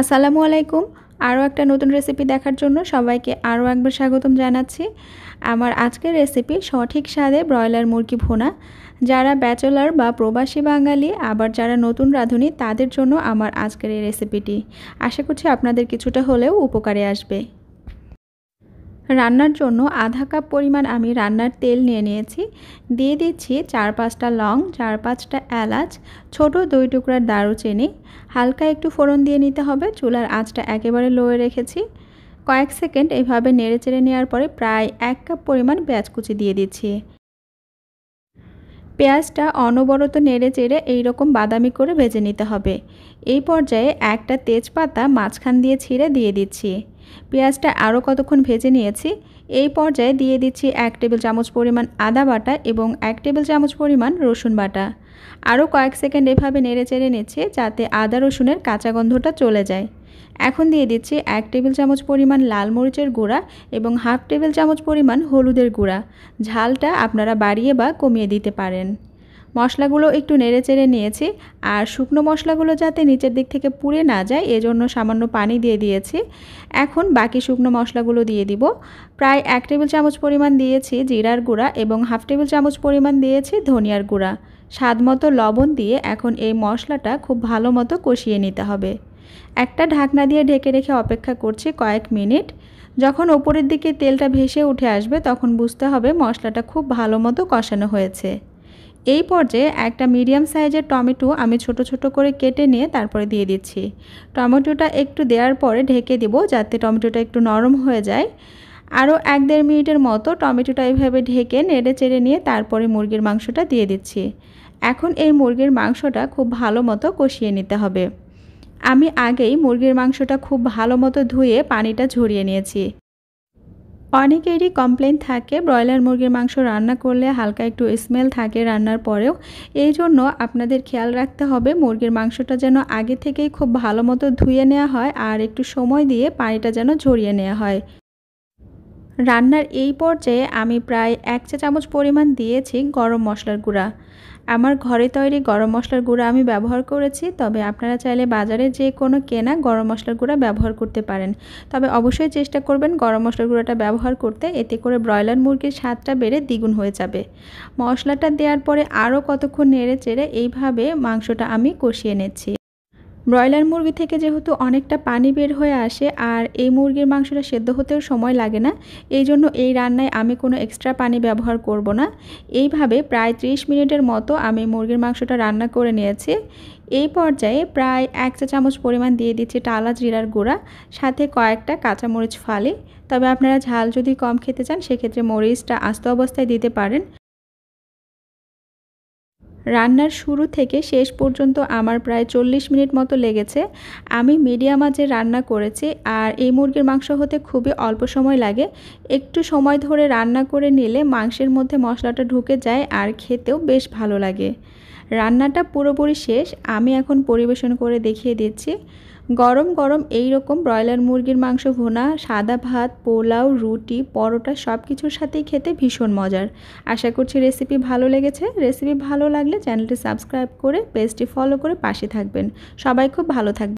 আসসালামু আলাইকুম আরও একটা নতুন রেসিপি দেখার জন্য সবাইকে আরও একবার স্বাগতম জানাচ্ছি আমার আজকের রেসিপি সঠিক স্বাদে ব্রয়লার মুরগি ভোনা যারা ব্যাচেলার বা প্রবাসী বাঙালি আবার যারা নতুন রাঁধুনি তাদের জন্য আমার আজকের এই রেসিপিটি আশা করছি আপনাদের কিছুটা হলেও উপকারে আসবে রান্নার জন্য আধা কাপ পরিমাণ আমি রান্নার তেল নিয়ে নিয়েছি দিয়ে দিচ্ছি চার পাঁচটা লং চার পাঁচটা এলাচ ছোট দুই টুকরার দারুচিনি হালকা একটু ফোড়ন দিয়ে নিতে হবে চুলার আঁচটা একেবারে লোয়ে রেখেছি কয়েক সেকেন্ড এইভাবে নেড়ে চেড়ে নেওয়ার পরে প্রায় এক কাপ পরিমাণ পেঁয়াজ কুচি দিয়ে দিচ্ছি পেঁয়াজটা অনবরত নেড়ে চেড়ে এইরকম বাদামি করে ভেজে নিতে হবে এই পর্যায়ে একটা তেজপাতা মাঝখান দিয়ে ছিঁড়ে দিয়ে দিচ্ছি পেঁয়াজটা আরও কতক্ষণ ভেজে নিয়েছি এই পর্যায়ে দিয়ে দিচ্ছি এক টেবিল চামচ পরিমাণ আদা বাটা এবং এক টেবিল চামচ পরিমাণ রসুন বাটা আরও কয়েক সেকেন্ড এভাবে নেড়ে চেড়ে নিচ্ছে যাতে আদা রসুনের কাঁচা গন্ধটা চলে যায় এখন দিয়ে দিচ্ছি এক টেবিল চামচ পরিমাণ লাল মরিচের গুঁড়া এবং হাফ টেবিল চামচ পরিমাণ হলুদের গুঁড়া ঝালটা আপনারা বাড়িয়ে বা কমিয়ে দিতে পারেন মশলাগুলো একটু নেড়ে চেড়ে নিয়েছি আর শুকনো মশলাগুলো যাতে নিচের দিক থেকে পুড়ে না যায় এজন্য সামান্য পানি দিয়ে দিয়েছি এখন বাকি শুকনো মশলাগুলো দিয়ে দিব প্রায় এক টেবিল চামচ পরিমাণ দিয়েছি জিরার গুঁড়া এবং হাফ টেবিল চামচ পরিমাণ দিয়েছি ধনিয়ার গুঁড়া স্বাদ মতো লবণ দিয়ে এখন এই মশলাটা খুব ভালো মতো কষিয়ে নিতে হবে একটা ঢাকনা দিয়ে ঢেকে রেখে অপেক্ষা করছি কয়েক মিনিট যখন ওপরের দিকে তেলটা ভেসে উঠে আসবে তখন বুঝতে হবে মশলাটা খুব ভালো মতো কষানো হয়েছে এই পর্যায়ে একটা মিডিয়াম সাইজের টমেটো আমি ছোট ছোট করে কেটে নিয়ে তারপরে দিয়ে দিচ্ছি টমেটোটা একটু দেওয়ার পরে ঢেকে দেবো যাতে টমেটোটা একটু নরম হয়ে যায় আরও এক দেড় মিনিটের মতো টমেটোটা এইভাবে ঢেকে নেড়ে চেড়ে নিয়ে তারপরে মুরগির মাংসটা দিয়ে দিচ্ছি এখন এই মুরগির মাংসটা খুব ভালো মতো কষিয়ে নিতে হবে আমি আগেই মুরগির মাংসটা খুব ভালো মতো ধুয়ে পানিটা ঝরিয়ে নিয়েছি অনেকেরই কমপ্লেন থাকে ব্রয়লার মুরগির মাংস রান্না করলে হালকা একটু স্মেল থাকে রান্নার পরেও এই জন্য আপনাদের খেয়াল রাখতে হবে মুরগির মাংসটা যেন আগে থেকেই খুব ভালো মতো ধুয়ে নেওয়া হয় আর একটু সময় দিয়ে পানিটা যেন ঝরিয়ে নেওয়া হয় রান্নার এই পর্যায়ে আমি প্রায় এক চা চামচ পরিমাণ দিয়েছি গরম মশলার গুঁড়া আমার ঘরে তৈরি গরম মশলার গুঁড়া আমি ব্যবহার করেছি তবে আপনারা চাইলে বাজারে যে কোনো কেনা গরম মশলার গুঁড়া ব্যবহার করতে পারেন তবে অবশ্যই চেষ্টা করবেন গরম মশলার গুঁড়াটা ব্যবহার করতে এতে করে ব্রয়লার মুরগির স্বাদটা বেড়ে দ্বিগুণ হয়ে যাবে মশলাটা দেওয়ার পরে আরও কতক্ষণ নেড়ে চেড়ে এইভাবে মাংসটা আমি কষিয়ে নেছি ব্রয়লার মুরগি থেকে যেহেতু অনেকটা পানি বের হয়ে আসে আর এই মুরগির মাংসটা সেদ্ধ হতেও সময় লাগে না এই জন্য এই রান্নায় আমি কোনো এক্সট্রা পানি ব্যবহার করব না এইভাবে প্রায় ত্রিশ মিনিটের মতো আমি মুরগির মাংসটা রান্না করে নিয়েছি এই পর্যায়ে প্রায় এক চা চামচ পরিমাণ দিয়ে দিচ্ছি টালা জিরার গুঁড়া সাথে কয়েকটা কাঁচামরিচ ফালি তবে আপনারা ঝাল যদি কম খেতে চান সেক্ষেত্রে মরিচটা আস্ত অবস্থায় দিতে পারেন রান্নার শুরু থেকে শেষ পর্যন্ত আমার প্রায় চল্লিশ মিনিট মতো লেগেছে আমি মিডিয়াম আঁচে রান্না করেছি আর এই মুরগির মাংস হতে খুবই অল্প সময় লাগে একটু সময় ধরে রান্না করে নিলে মাংসের মধ্যে মশলাটা ঢুকে যায় আর খেতেও বেশ ভালো লাগে রান্নাটা পুরোপুরি শেষ আমি এখন পরিবেশন করে দেখিয়ে দিচ্ছি গরম গরম এই রকম ব্রয়লার মুরগির মাংস ভোনা সাদা ভাত পোলাও রুটি পরোটা সব কিছুর সাথেই খেতে ভীষণ মজার আশা করছি রেসিপি ভালো লেগেছে রেসিপি ভালো লাগলে চ্যানেলটি সাবস্ক্রাইব করে পেজটি ফলো করে পাশে থাকবেন সবাই খুব ভালো থাকবেন